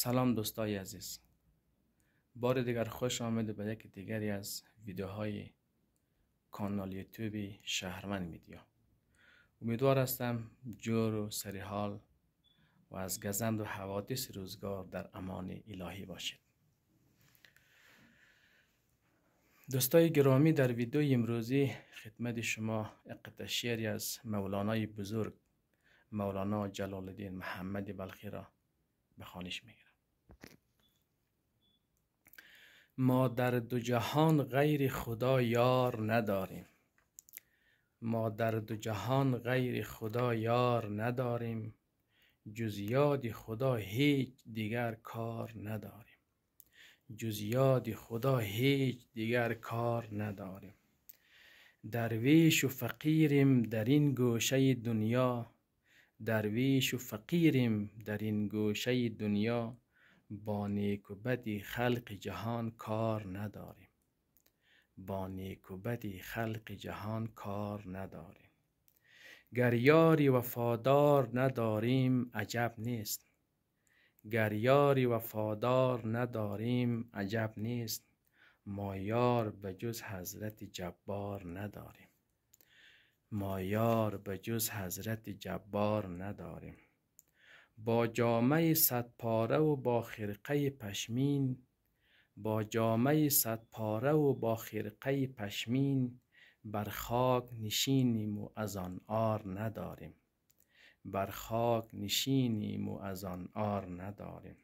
سلام دوستای عزیز بار دیگر خوش آمده به یک دیگری از ویدیوهای کانال یوتیوب شهرمن میدیا امیدوار هستم جور و سریحال و از گزند و حوادث روزگار در امان الهی باشید دوستای گرامی در ویدیو امروزی خدمت شما اقتشیری شعری از مولانای بزرگ مولانا جلال الدین محمد بلخی را به خانش میگیرم ما در دو جهان غیر خدا یار نداریم ما در دو جهان غیر خدا یار نداریم جز یاد خدا هیچ دیگر کار نداریم جز یاد خدا هیچ دیگر کار نداریم درویش و فقیریم در این گوشه دنیا درویش و فقیریم در این گوشه دنیا با نیک و بدی خلق جهان کار نداریم با نیک و بدی خلق جهان کار نداریم گر یاری وفادار نداریم عجب نیست گر یاری وفادار نداریم عجب نیست ما یار به جز حضرت جبار نداریم ما یار به جز حضرت جبار نداریم با جامه صد پاره و با خرقه پشمین با جامه صد پاره و با خرقه پشمین بر خاک نشینیم و از آن آر نداریم بر خاک نشینیم و از آن آر نداریم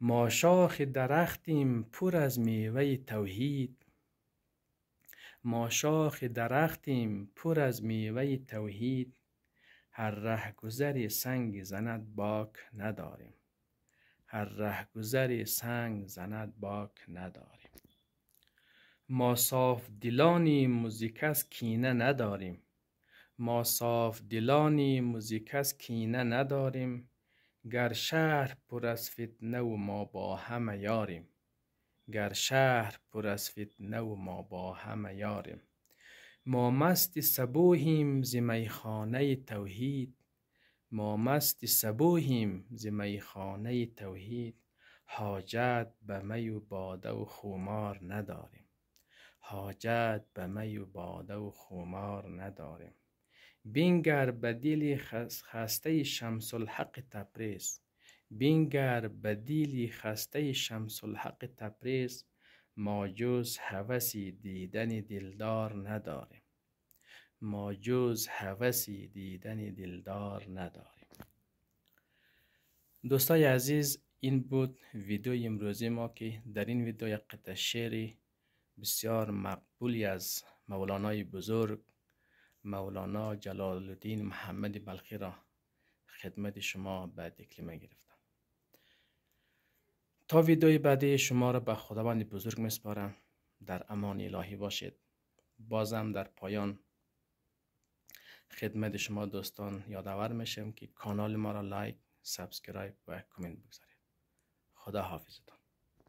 ما شاخ درختیم پر از میوه توحید ما شاخ درختیم پر از میوه توحید هر رهگذری سنگ زند باک نداریم هر گذری سنگ زند باک نداریم ما صاف دلانی موزیک کینه نداریم ما صاف دلانی موزیک کینه نداریم گر شهر پر از فتنه و ما با همه یاریم گر شهر پر از فتنه و ما با همه یاریم ما مست سبوهیم ز میخانه توحید ما مست سبوهیم ز میخانه توحید حاجت به می و باده و خمار نداریم حاجت به می و باده و خمار نداریم بینگر به دل خسته شمس الحق تبریز بینگر به دل خسته شمس الحق تبریز ما جز هوسی دیدن دلدار نداریم ما جز هوسی دیدن دلدار نداریم دوستای عزیز این بود ویدیو امروزی ما که در این ویدیو یک قطع شعری بسیار مقبولی از مولانای بزرگ مولانا جلال الدین محمد بلخی را خدمت شما به دکلمه گرفت تا ویدئوی بعدی شما را به خداوند بزرگ میسپارم در امان الهی باشید بازم در پایان خدمت شما دوستان یادآور میشم که کانال ما را لایک سابسکرایب و کامنت بگذارید خدا حافظتان